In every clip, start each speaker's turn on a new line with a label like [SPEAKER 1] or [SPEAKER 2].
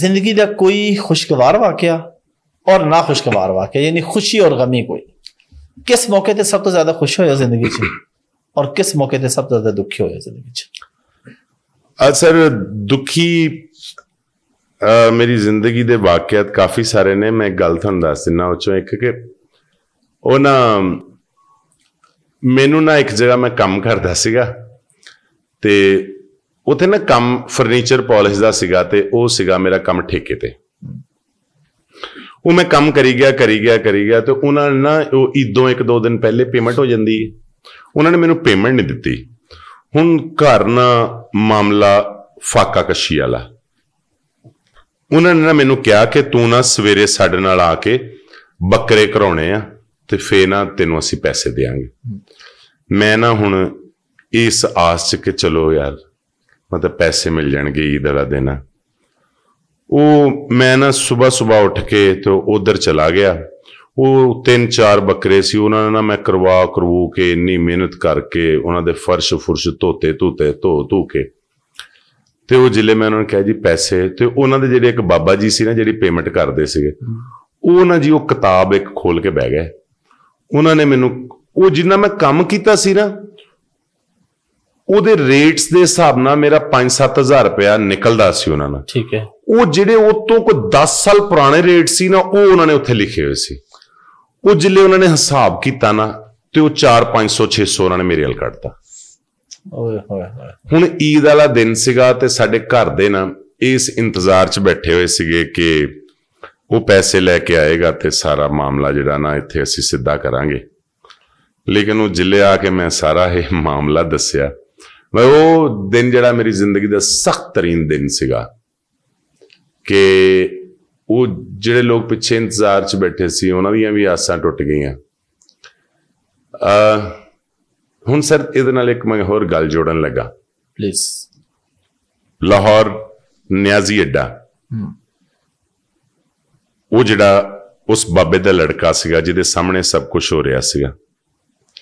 [SPEAKER 1] जिंदगी का कोई खुशगवार वाकया और ना खुशगवार वाकया यानी खुशी और गमी कोई किस मौके ते सब तो ज्यादा खुश होया जिंदगी च और किस मौके ते सब तो ज्यादा दुखी होया जिंदगी च सर ਦੁਖੀ ਮੇਰੀ ਜ਼ਿੰਦਗੀ ਦੇ ਵਾਕਿਆਤ ਕਾਫੀ ਸਾਰੇ ਨੇ ਮੈਂ ਗੱਲ ਤੁਹਾਨੂੰ ਦੱਸ ਦਿੰਨਾ ਉਹ ਚੋਂ ਇੱਕ ਕਿ ਉਹ ਨਾ ਮੈਨੂੰ ਨਾ ਇੱਕ ਜਗ੍ਹਾ ਮੈਂ ਕੰਮ ਕਰਦਾ ਸੀਗਾ ਤੇ ਉਥੇ ਨਾ ਕੰਮ ਫਰਨੀਚਰ ਪਾਲਿਸ਼ ਦਾ ਸੀਗਾ ਤੇ ਉਹ ਸੀਗਾ ਮੇਰਾ ਕੰਮ ਠੇਕੇ ਤੇ ਉਹ ਮੈਂ ਕੰਮ ਕਰੀ ਗਿਆ ਕਰੀ ਗਿਆ ਕਰੀ ਗਿਆ ਤੇ ਉਹਨਾਂ ਨੇ ਨਾ ਉਹ ਇਦੋਂ ਇੱਕ ਦੋ ਦਿਨ ਪਹਿਲੇ ਪੇਮੈਂਟ ਹੋ ਜਾਂਦੀ ਹੈ ਉਹਨਾਂ ਨੇ ਮੈਨੂੰ ਪੇਮੈਂਟ ਨਹੀਂ ਦਿੱਤੀ ਹੁਣ ਘਰ ਨਾ ਮਾਮਲਾ ਫਾਕਾ ਕਸ਼ੀ ਵਾਲਾ ਉਹਨਾਂ ਨੇ ਨਾ ਮੈਨੂੰ ਕਿਹਾ ਕਿ ਤੂੰ ਨਾ ਸਵੇਰੇ ਸਾਡੇ ਨਾਲ ਆ ਕੇ ਬੱਕਰੇ ਕਰਾਉਣੇ ਆ ਤੇ ਫੇਰ ਨਾ ਤੈਨੂੰ ਅਸੀਂ ਪੈਸੇ ਦੇਾਂਗੇ ਮੈਂ ਨਾ ਹੁਣ ਇਸ ਆਸ 'ਚ ਕਿ ਚਲੋ ਯਾਰ ਮਤਲਬ ਪੈਸੇ ਮਿਲ ਜਾਣਗੇ ਈਦ ਵਾਲਾ ਦਿਨ ਉਹ ਮੈਂ ਨਾ ਸਵੇਰ ਸਵੇਰ ਉੱਠ ਕੇ ਤੇ ਉਧਰ ਚਲਾ ਗਿਆ ਉਹ ਤਿੰਨ ਚਾਰ ਬੱਕਰੇ ਸੀ ਉਹਨਾਂ ਨੇ ਨਾ ਮੈਂ ਕਰਵਾ ਕਰੂ ਕੇ ਇੰਨੀ ਮਿਹਨਤ ਕਰਕੇ ਉਹਨਾਂ ਦੇ ਫਰਸ਼ ਫੁਰਸ਼ ਧੋਤੇ ਧੋਤੇ ਧੋ ਧੂ ਕੇ ਤੇ ਉਹ ਜਿਲੇ ਮੈਂ ਉਹਨਾਂ ਨੂੰ ਕਿਹਾ ਜੀ ਪੈਸੇ ਤੇ ਉਹਨਾਂ ਦੇ ਜਿਹੜੇ ਇੱਕ ਬਾਬਾ ਜੀ ਸੀ ਨਾ ਜਿਹੜੀ ਪੇਮੈਂਟ ਕਰਦੇ ਸੀਗੇ ਉਹ ਨਾ ਜੀ ਉਹ ਕਿਤਾਬ ਇੱਕ ਖੋਲ ਕੇ ਬਹਿ ਗਏ ਉਹਨਾਂ ਨੇ ਮੈਨੂੰ ਉਹ ਜਿੰਨਾ ਮੈਂ ਕੰਮ ਕੀਤਾ ਸੀ ਨਾ ਉਹਦੇ ਰੇਟਸ ਦੇ ਹਿਸਾਬ ਨਾਲ ਮੇਰਾ 5-7000 ਰੁਪਿਆ ਨਿਕਲਦਾ ਸੀ ਉਹਨਾਂ ਨਾਲ ਠੀਕ ਹੈ ਉਹ ਜਿਹੜੇ ਉਹ ਤੋਂ ਕੋਈ 10 ਸਾਲ ਪੁਰਾਣੇ ਰੇਟ ਸੀ ਨਾ ਉਹ ਉਹਨਾਂ ਨੇ ਉੱਥੇ ਲਿਖੇ ਹੋਏ ਸੀ ਉਹ ਜਿੱਲੇ ਉਹਨਾਂ ਨੇ ਹਿਸਾਬ ਕੀਤਾ ਨਾ ਤੇ ਉਹ 4 500 600 ਉਹਨਾਂ ਨੇ ਮੇਰੇ ਹਲ ਕੱਟਦਾ ਓਏ ਹੋਏ ਹੋਏ ਹੁਣ ਈਦ ਵਾਲਾ ਦਿਨ ਸੀਗਾ ਤੇ ਸਾਡੇ ਘਰ ਦੇ ਨਾ ਇਸ ਇੰਤਜ਼ਾਰ 'ਚ ਬੈਠੇ ਹੋਏ ਸੀਗੇ ਕਿ ਉਹ ਪੈਸੇ ਲੈ ਕੇ ਆਏਗਾ ਤੇ ਸਾਰਾ ਮਾਮਲਾ ਜਿਹੜਾ ਨਾ ਇੱਥੇ ਅਸੀਂ ਸਿੱਧਾ ਕਰਾਂਗੇ ਲੇਕਿਨ ਉਹ ਜਿੱਲੇ ਆ ਕੇ ਮੈਂ ਸਾਰਾ ਇਹ ਮਾਮਲਾ ਦੱਸਿਆ ਮੈਂ ਉਹ ਦਿਨ ਜਿਹੜਾ ਮੇਰੀ ਜ਼ਿੰਦਗੀ ਦਾ ਸਖਤ ਤਰੀਨ ਦਿਨ ਸੀਗਾ ਕਿ ਉਹ ਜਿਹੜੇ ਲੋਕ ਪਿੱਛੇ ਇੰਤਜ਼ਾਰ 'ਚ ਬੈਠੇ ਸੀ ਉਹਨਾਂ ਦੀਆਂ ਵੀ ਆਸਾਂ ਟੁੱਟ ਗਈਆਂ ਅ ਹੁਣ ਸਰ ਇਹਦੇ ਨਾਲ ਇੱਕ ਮੈਂ ਹੋਰ ਗੱਲ ਜੋੜਨ ਲੱਗਾ ਪਲੀਜ਼ ਲਾਹੌਰ ਨਿਆਜ਼ੀ ਅੱਡਾ ਉਹ ਜਿਹੜਾ ਉਸ ਬਾਬੇ ਦਾ ਲੜਕਾ ਸੀਗਾ ਜਿਹਦੇ ਸਾਹਮਣੇ ਸਭ ਕੁਝ ਹੋ ਰਿਹਾ ਸੀਗਾ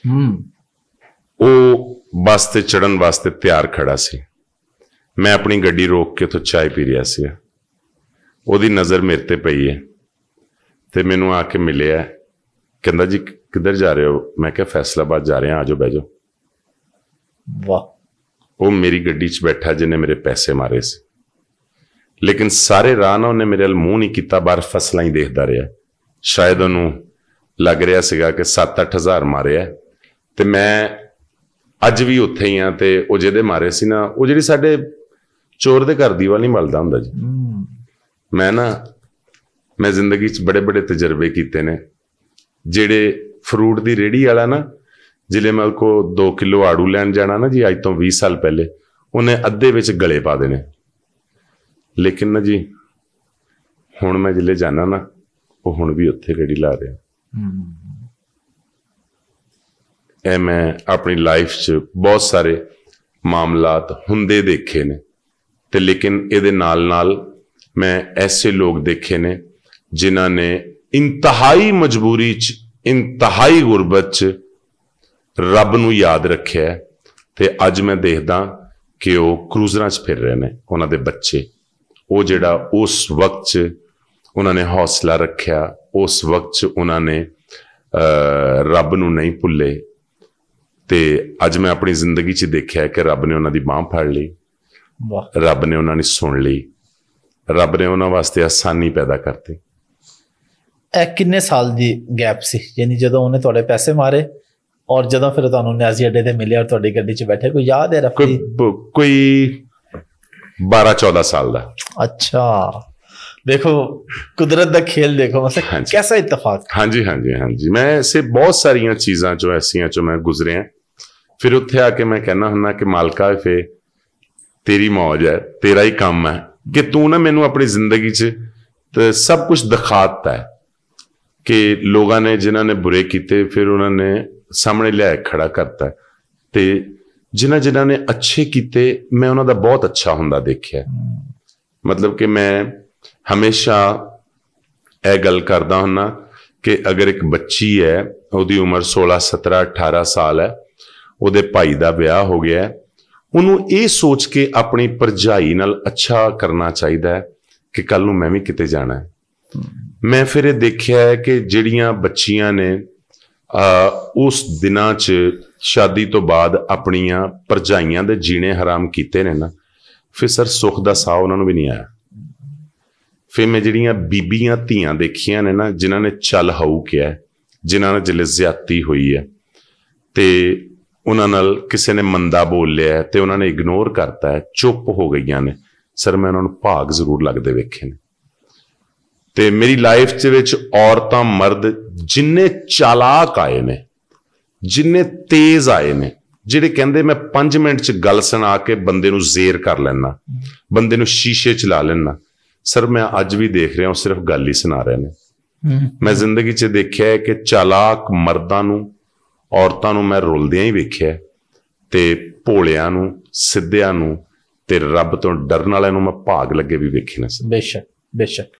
[SPEAKER 1] ਹੂੰ ਉਹ ਬੱਸ ਤੇ ਚੜਨ ਵਾਸਤੇ ਤਿਆਰ ਖੜਾ ਸੀ ਮੈਂ ਆਪਣੀ ਗੱਡੀ ਰੋਕ ਕੇ ਉੱਥੋਂ ਚਾਹ ਪੀ ਰਿਹਾ ਸੀ ਉਹਦੀ ਨਜ਼ਰ ਮੇਰੇ ਤੇ ਪਈ ਹੈ ਤੇ ਮੈਨੂੰ ਆ ਕੇ ਮਿਲਿਆ ਕਹਿੰਦਾ ਜੀ ਕਿੱਧਰ ਜਾ ਰਹੇ ਹੋ ਮੈਂ ਕਿਹਾ ਫੈਸਲਾਬਾਦ ਜਾ ਰਿਹਾ ਆ ਆਜੋ ਬੈਜੋ ਵਾਹ ਉਹ ਮੇਰੀ ਗੱਡੀ 'ਚ ਬੈਠਾ ਜਿਹਨੇ ਮੇਰੇ ਪੈਸੇ ਮਾਰੇ ਸੀ ਲੇਕਿਨ ਸਾਰੇ ਰਾਹ ਨਾ ਉਹਨੇ ਮੇਰੇ ਅਲ ਮੂੰਹ ਨਹੀਂ ਕੀਤਾ ਬਾਰ ਫਸਲਾਂ ਹੀ ਦੇਖਦਾ ਰਿਹਾ ਸ਼ਾਇਦ ਉਹਨੂੰ ਲੱਗ ਰਿਹਾ ਸੀਗਾ ਕਿ 7-8000 ਮਾਰਿਆ ਤੇ ਮੈਂ ਅੱਜ ਵੀ ਉੱਥੇ ਹੀ ਆ ਤੇ ਉਹ ਜਿਹਦੇ ਮਾਰੇ ਸੀ ਨਾ ਉਹ ਜਿਹੜੀ ਸਾਡੇ ਚੋਰ ਦੇ ਘਰ ਦੀ ਵਾਲੀ ਮਲਦਾ ਹੁੰਦਾ ਜੀ ਮੈਂ ਨਾ ਮੈਂ ਜ਼ਿੰਦਗੀ 'ਚ ਬੜੇ ਬੜੇ ਤਜਰਬੇ ਕੀਤੇ ਨੇ ਜਿਹੜੇ ਫਰੂਟ ਦੀ ਰੇੜੀ ਵਾਲਾ ਨਾ ਜਿਲੇ ਮਲ ਕੋ 2 ਕਿਲੋ ਆੜੂ ਲੈਣ ਜਾਣਾ ਨਾ ਜੀ ਅੱਜ ਤੋਂ 20 ਸਾਲ ਪਹਿਲੇ ਉਹਨੇ ਅੱਧੇ ਵਿੱਚ ਗਲੇ ਪਾ ਦੇਣੇ ਲੇਕਿਨ ਨਾ ਜੀ ਹੁਣ ਮੈਂ ਜਿਲੇ ਜਾਣਾ ਨਾ ਉਹ ਹੁਣ ਵੀ ਉੱਥੇ ਰੇੜੀ ਲਾ ਰਿਹਾ ਇਹ ਮੈਂ ਆਪਣੀ ਲਾਈਫ 'ਚ ਬਹੁਤ ਸਾਰੇ ਮਾਮਲਾਤ ਹੁੰਦੇ ਦੇਖੇ ਨੇ ਤੇ ਲੇਕਿਨ ਇਹਦੇ ਨਾਲ-ਨਾਲ ਮੈਂ ਐਸੇ ਲੋਕ ਦੇਖੇ ਨੇ ਜਿਨ੍ਹਾਂ ਨੇ ਇੰਤਹਾਈ ਮਜਬੂਰੀ 'ਚ ਇੰਤਹਾਈ ਗੁਰਬਤ 'ਚ ਰੱਬ ਨੂੰ ਯਾਦ ਰੱਖਿਆ ਤੇ ਅੱਜ ਮੈਂ ਦੇਖਦਾ ਕਿ ਉਹ ਕਰੂਜ਼ਰਾਂ 'ਚ ਫਿਰ ਰਹੇ ਨੇ ਉਹਨਾਂ ਦੇ ਬੱਚੇ ਉਹ ਜਿਹੜਾ ਉਸ ਵਕਤ 'ਚ ਉਹਨਾਂ ਨੇ ਹੌਸਲਾ ਰੱਖਿਆ ਉਸ ਵਕਤ 'ਚ ਉਹਨਾਂ ਨੇ ਰੱਬ ਨੂੰ ਨਹੀਂ ਭੁੱਲੇ ਤੇ ਅੱਜ ਮੈਂ ਆਪਣੀ ਜ਼ਿੰਦਗੀ 'ਚ ਦੇਖਿਆ ਕਿ ਰੱਬ ਨੇ ਉਹਨਾਂ ਦੀ ਬਾਹ ਫੜ ਲਈ ਵਾਹ ਰੱਬ ਨੇ ਉਹਨਾਂ ਨੇ ਸੁਣ ਲਈ ਰੱਬ ਨੇ ਉਹਨਾਂ ਵਾਸਤੇ ਆਸਾਨੀ ਪੈਦਾ ਕਰਤੀ ਇਹ ਕਿੰਨੇ ਸਾਲ ਦੀ ਗੈਪ ਸੀ ਯਾਨੀ ਜਦੋਂ ਉਹਨੇ ਤੁਹਾਡੇ ਪੈਸੇ ਮਾਰੇ ਔਰ ਜਦੋਂ ਫਿਰ ਤੁਹਾਨੂੰ ਨਿਆਜ਼ੀ ਅੱਡੇ ਤੇ ਮਿਲੇ ਔਰ ਤੁਹਾਡੀ ਗੱਡੀ 'ਚ ਬੈਠੇ ਕੋਈ ਯਾਦ ਹੈ ਰਫੀ ਕੋਈ 12 14 ਸਾਲ ਦਾ ਅੱਛਾ ਦੇਖੋ ਕੁਦਰਤ ਦਾ ਖੇਲ ਦੇਖੋ ਮਸਾ ਕਿਹਦਾ ਇਤਫਾਕ ਹਾਂਜੀ ਹਾਂਜੀ ਹਾਂਜੀ ਮੈਂ ਸੇ ਬਹੁਤ ਸਾਰੀਆਂ ਚੀਜ਼ਾਂ ਜੋ ਐਸੀਆਂ ਜੋ ਮੈਂ ਗੁਜ਼ਰਿਆ ਫਿਰ ਉੱਥੇ ਆ ਕੇ ਮੈਂ ਕਹਿਣਾ ਹੁੰਦਾ ਕਿ ਮਾਲਕਾ ਫੇ ਤੇਰੀ ਮੌਜ ਹੈ ਤੇਰਾ ਹੀ ਕੰਮ ਹੈ ਕਿ ਤੂੰ ਨਾ ਮੈਨੂੰ ਆਪਣੀ ਜ਼ਿੰਦਗੀ 'ਚ ਸਭ ਕੁਝ ਦਿਖਾਤਾ ਹੈ ਕਿ ਲੋਕਾਂ ਨੇ ਜਿਨ੍ਹਾਂ ਨੇ ਬੁਰੇ ਕੀਤੇ ਫਿਰ ਉਹਨਾਂ ਨੇ ਸਾਹਮਣੇ ਲਿਆ ਖੜਾ ਕਰਤਾ ਤੇ ਜਿਨ੍ਹਾਂ ਜਿਨ੍ਹਾਂ ਨੇ ਅੱਛੇ ਕੀਤੇ ਮੈਂ ਉਹਨਾਂ ਦਾ ਬਹੁਤ ਅੱਛਾ ਹੁੰਦਾ ਦੇਖਿਆ ਮਤਲਬ ਕਿ ਮੈਂ ਹਮੇਸ਼ਾ ਇਹ ਗੱਲ ਕਰਦਾ ਹੁੰਨਾ ਕਿ ਅਗਰ ਇੱਕ ਬੱਚੀ ਹੈ ਉਹਦੀ ਉਮਰ 16 17 18 ਸਾਲ ਹੈ ਉਹਦੇ ਭਾਈ ਦਾ ਵਿਆਹ ਹੋ ਗਿਆ ਉਹਨੂੰ ਇਹ ਸੋਚ ਕੇ ਆਪਣੀ ਪਰਜਾਈ ਨਾਲ ਅੱਛਾ ਕਰਨਾ ਚਾਹੀਦਾ ਹੈ ਕਿ ਕੱਲ ਨੂੰ ਮੈਂ ਵੀ ਕਿਤੇ ਜਾਣਾ ਹੈ ਮੈਂ ਫਿਰ ਇਹ ਦੇਖਿਆ ਹੈ ਕਿ ਜਿਹੜੀਆਂ ਬੱਚੀਆਂ ਨੇ ਉਸ ਦਿਨਾਂ 'ਚ ਸ਼ਾਦੀ ਤੋਂ ਬਾਅਦ ਆਪਣੀਆਂ ਪਰਜਾਈਆਂ ਦੇ ਜੀਣੇ ਹਰਾਮ ਕੀਤੇ ਨੇ ਨਾ ਫਿਰ ਸਰ ਸੁਖ ਦਾ ਸਾਹ ਉਹਨਾਂ ਨੂੰ ਵੀ ਨਹੀਂ ਆਇਆ ਫਿਰ ਮੈਂ ਜਿਹੜੀਆਂ ਬੀਬੀਆਂ ਧੀਆਂ ਦੇਖੀਆਂ ਨੇ ਨਾ ਜਿਨ੍ਹਾਂ ਨੇ ਚੱਲ ਹਉ ਕਿਹਾ ਜਿਨ੍ਹਾਂ ਨਾਲ ਜ਼ਿਆਤੀ ਹੋਈ ਹੈ ਤੇ ਉਹਨਾਂ ਨਾਲ ਕਿਸੇ ਨੇ ਮੰਦਾ ਬੋਲ ਲਿਆ ਤੇ ਉਹਨਾਂ ਨੇ ਇਗਨੋਰ ਕਰਤਾ ਚੁੱਪ ਹੋ ਗਈਆਂ ਨੇ ਸਰ ਮੈਂ ਉਹਨਾਂ ਨੂੰ ਭਾਗ ਜ਼ਰੂਰ ਲੱਗਦੇ ਵੇਖੇ ਨੇ ਤੇ ਮੇਰੀ ਲਾਈਫ ਦੇ ਵਿੱਚ ਔਰਤਾਂ ਮਰਦ ਜਿੰਨੇ ਚਾਲਾਕ ਆਏ ਨੇ ਜਿੰਨੇ ਤੇਜ਼ ਆਏ ਨੇ ਜਿਹੜੇ ਕਹਿੰਦੇ ਮੈਂ 5 ਮਿੰਟ ਚ ਗੱਲ ਸੁਣਾ ਕੇ ਬੰਦੇ ਨੂੰ ਜ਼ੇਰ ਕਰ ਲੈਣਾ ਬੰਦੇ ਨੂੰ ਸ਼ੀਸ਼ੇ ਚ ਲਾ ਲੈਣਾ ਸਰ ਮੈਂ ਅੱਜ ਵੀ ਦੇਖ ਰਿਹਾ ਹਾਂ ਸਿਰਫ ਗੱਲ ਹੀ ਸੁਣਾ ਰਹੇ ਨੇ ਮੈਂ ਜ਼ਿੰਦਗੀ 'ਚ ਦੇਖਿਆ ਹੈ ਕਿ ਚਾਲਾਕ ਮਰਦਾਂ ਨੂੰ ਔਰਤਾਂ ਨੂੰ ਮੈਂ ਰੁਲਦਿਆਂ ਹੀ ਵੇਖਿਆ ਤੇ ਭੋਲਿਆਂ ਨੂੰ ਸਿੱਧਿਆਂ ਨੂੰ ਤੇ ਰੱਬ ਤੋਂ ਡਰਨ ਵਾਲਿਆਂ ਨੂੰ ਮੈਂ ਭਾਗ ਲੱਗੇ ਵੀ ਵੇਖੇ ਨਾ ਬੇਸ਼ੱਕ ਬੇਸ਼ੱਕ